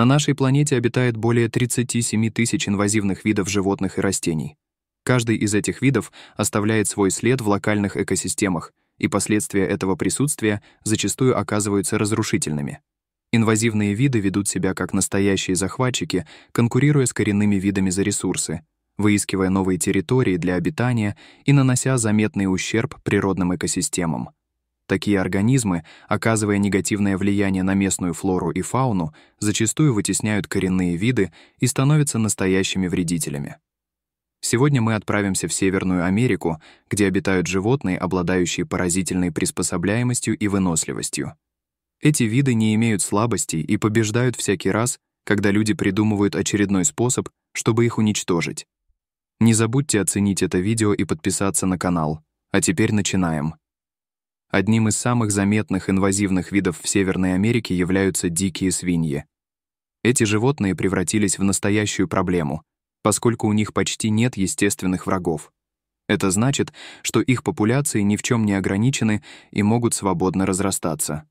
На нашей планете обитает более 37 тысяч инвазивных видов животных и растений. Каждый из этих видов оставляет свой след в локальных экосистемах, и последствия этого присутствия зачастую оказываются разрушительными. Инвазивные виды ведут себя как настоящие захватчики, конкурируя с коренными видами за ресурсы, выискивая новые территории для обитания и нанося заметный ущерб природным экосистемам. Такие организмы, оказывая негативное влияние на местную флору и фауну, зачастую вытесняют коренные виды и становятся настоящими вредителями. Сегодня мы отправимся в Северную Америку, где обитают животные, обладающие поразительной приспособляемостью и выносливостью. Эти виды не имеют слабостей и побеждают всякий раз, когда люди придумывают очередной способ, чтобы их уничтожить. Не забудьте оценить это видео и подписаться на канал. А теперь начинаем. Одним из самых заметных инвазивных видов в Северной Америке являются дикие свиньи. Эти животные превратились в настоящую проблему, поскольку у них почти нет естественных врагов. Это значит, что их популяции ни в чем не ограничены и могут свободно разрастаться.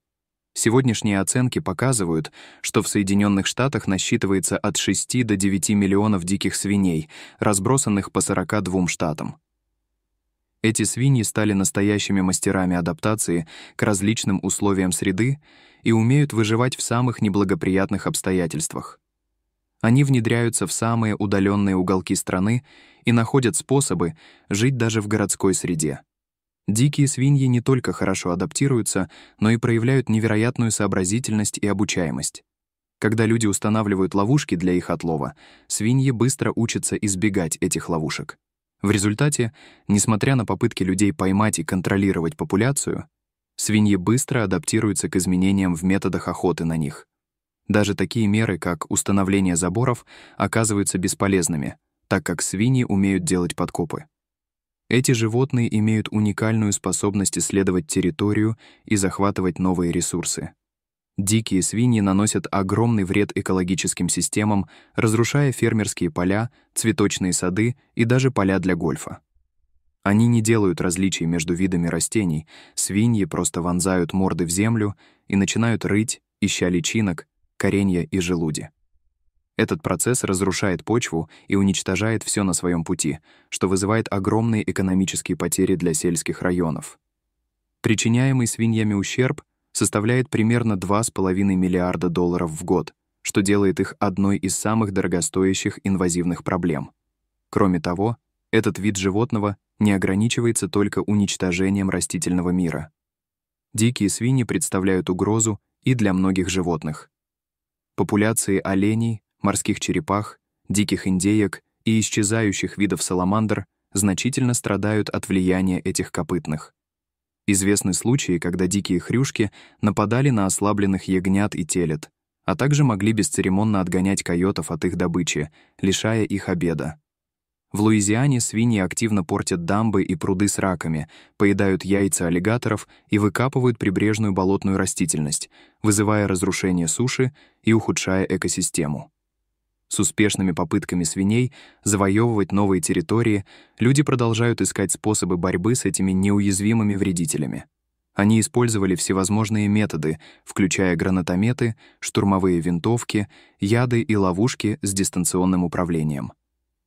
Сегодняшние оценки показывают, что в Соединенных Штатах насчитывается от 6 до 9 миллионов диких свиней, разбросанных по 42 штатам. Эти свиньи стали настоящими мастерами адаптации к различным условиям среды и умеют выживать в самых неблагоприятных обстоятельствах. Они внедряются в самые удаленные уголки страны и находят способы жить даже в городской среде. Дикие свиньи не только хорошо адаптируются, но и проявляют невероятную сообразительность и обучаемость. Когда люди устанавливают ловушки для их отлова, свиньи быстро учатся избегать этих ловушек. В результате, несмотря на попытки людей поймать и контролировать популяцию, свиньи быстро адаптируются к изменениям в методах охоты на них. Даже такие меры, как установление заборов, оказываются бесполезными, так как свиньи умеют делать подкопы. Эти животные имеют уникальную способность исследовать территорию и захватывать новые ресурсы. Дикие свиньи наносят огромный вред экологическим системам, разрушая фермерские поля, цветочные сады и даже поля для гольфа. Они не делают различий между видами растений, свиньи просто вонзают морды в землю и начинают рыть, ища личинок, коренья и желуди. Этот процесс разрушает почву и уничтожает все на своем пути, что вызывает огромные экономические потери для сельских районов. Причиняемый свиньями ущерб составляет примерно 2,5 миллиарда долларов в год, что делает их одной из самых дорогостоящих инвазивных проблем. Кроме того, этот вид животного не ограничивается только уничтожением растительного мира. Дикие свиньи представляют угрозу и для многих животных. Популяции оленей, морских черепах, диких индеек и исчезающих видов саламандр значительно страдают от влияния этих копытных. Известны случаи, когда дикие хрюшки нападали на ослабленных ягнят и телет, а также могли бесцеремонно отгонять койотов от их добычи, лишая их обеда. В Луизиане свиньи активно портят дамбы и пруды с раками, поедают яйца аллигаторов и выкапывают прибрежную болотную растительность, вызывая разрушение суши и ухудшая экосистему. С успешными попытками свиней завоевывать новые территории люди продолжают искать способы борьбы с этими неуязвимыми вредителями. Они использовали всевозможные методы, включая гранатометы, штурмовые винтовки, яды и ловушки с дистанционным управлением.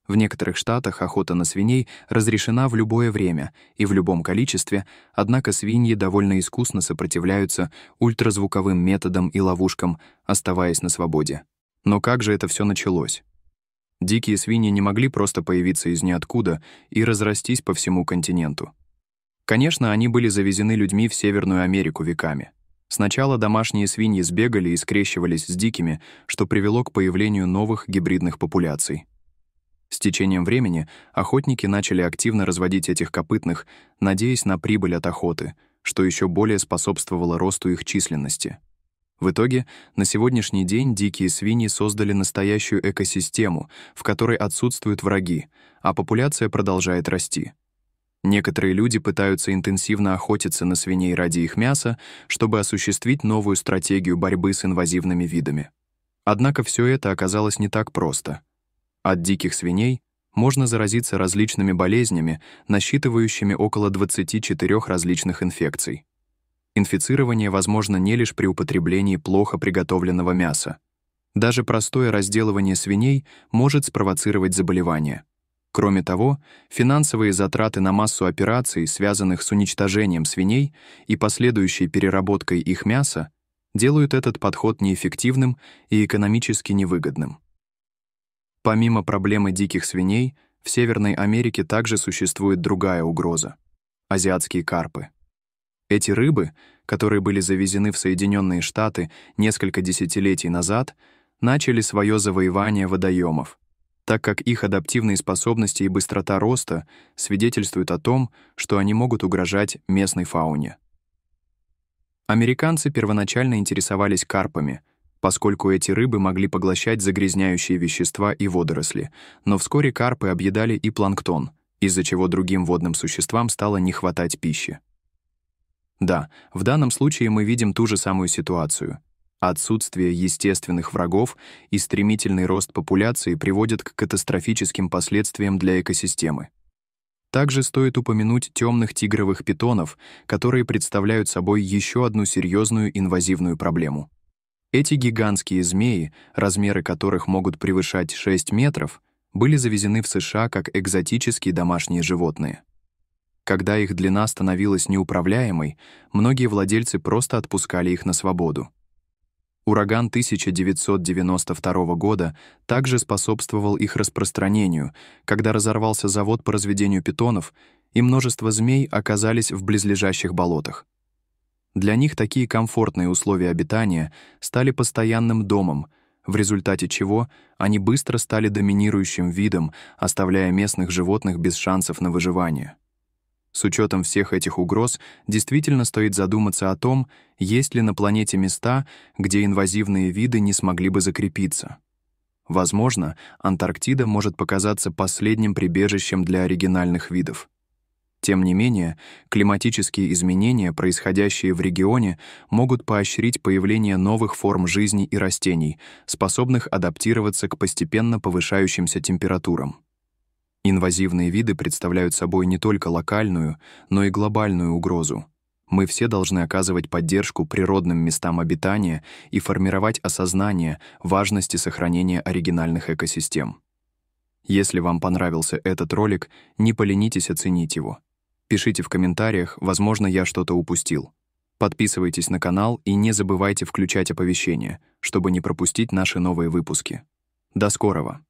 В некоторых штатах охота на свиней разрешена в любое время и в любом количестве, однако свиньи довольно искусно сопротивляются ультразвуковым методам и ловушкам, оставаясь на свободе. Но как же это все началось? Дикие свиньи не могли просто появиться из ниоткуда и разрастись по всему континенту. Конечно, они были завезены людьми в Северную Америку веками. Сначала домашние свиньи сбегали и скрещивались с дикими, что привело к появлению новых гибридных популяций. С течением времени охотники начали активно разводить этих копытных, надеясь на прибыль от охоты, что еще более способствовало росту их численности — в итоге, на сегодняшний день дикие свиньи создали настоящую экосистему, в которой отсутствуют враги, а популяция продолжает расти. Некоторые люди пытаются интенсивно охотиться на свиней ради их мяса, чтобы осуществить новую стратегию борьбы с инвазивными видами. Однако все это оказалось не так просто. От диких свиней можно заразиться различными болезнями, насчитывающими около 24 различных инфекций. Инфицирование возможно не лишь при употреблении плохо приготовленного мяса. Даже простое разделывание свиней может спровоцировать заболевание. Кроме того, финансовые затраты на массу операций, связанных с уничтожением свиней и последующей переработкой их мяса, делают этот подход неэффективным и экономически невыгодным. Помимо проблемы диких свиней, в Северной Америке также существует другая угроза — азиатские карпы. Эти рыбы, которые были завезены в Соединенные Штаты несколько десятилетий назад, начали свое завоевание водоемов, так как их адаптивные способности и быстрота роста свидетельствуют о том, что они могут угрожать местной фауне. Американцы первоначально интересовались карпами, поскольку эти рыбы могли поглощать загрязняющие вещества и водоросли, но вскоре карпы объедали и планктон, из-за чего другим водным существам стало не хватать пищи. Да, в данном случае мы видим ту же самую ситуацию. Отсутствие естественных врагов и стремительный рост популяции приводят к катастрофическим последствиям для экосистемы. Также стоит упомянуть темных тигровых питонов, которые представляют собой еще одну серьезную инвазивную проблему. Эти гигантские змеи, размеры которых могут превышать 6 метров, были завезены в США как экзотические домашние животные. Когда их длина становилась неуправляемой, многие владельцы просто отпускали их на свободу. Ураган 1992 года также способствовал их распространению, когда разорвался завод по разведению питонов, и множество змей оказались в близлежащих болотах. Для них такие комфортные условия обитания стали постоянным домом, в результате чего они быстро стали доминирующим видом, оставляя местных животных без шансов на выживание. С учетом всех этих угроз действительно стоит задуматься о том, есть ли на планете места, где инвазивные виды не смогли бы закрепиться. Возможно, Антарктида может показаться последним прибежищем для оригинальных видов. Тем не менее, климатические изменения, происходящие в регионе, могут поощрить появление новых форм жизни и растений, способных адаптироваться к постепенно повышающимся температурам. Инвазивные виды представляют собой не только локальную, но и глобальную угрозу. Мы все должны оказывать поддержку природным местам обитания и формировать осознание важности сохранения оригинальных экосистем. Если вам понравился этот ролик, не поленитесь оценить его. Пишите в комментариях, возможно, я что-то упустил. Подписывайтесь на канал и не забывайте включать оповещения, чтобы не пропустить наши новые выпуски. До скорого!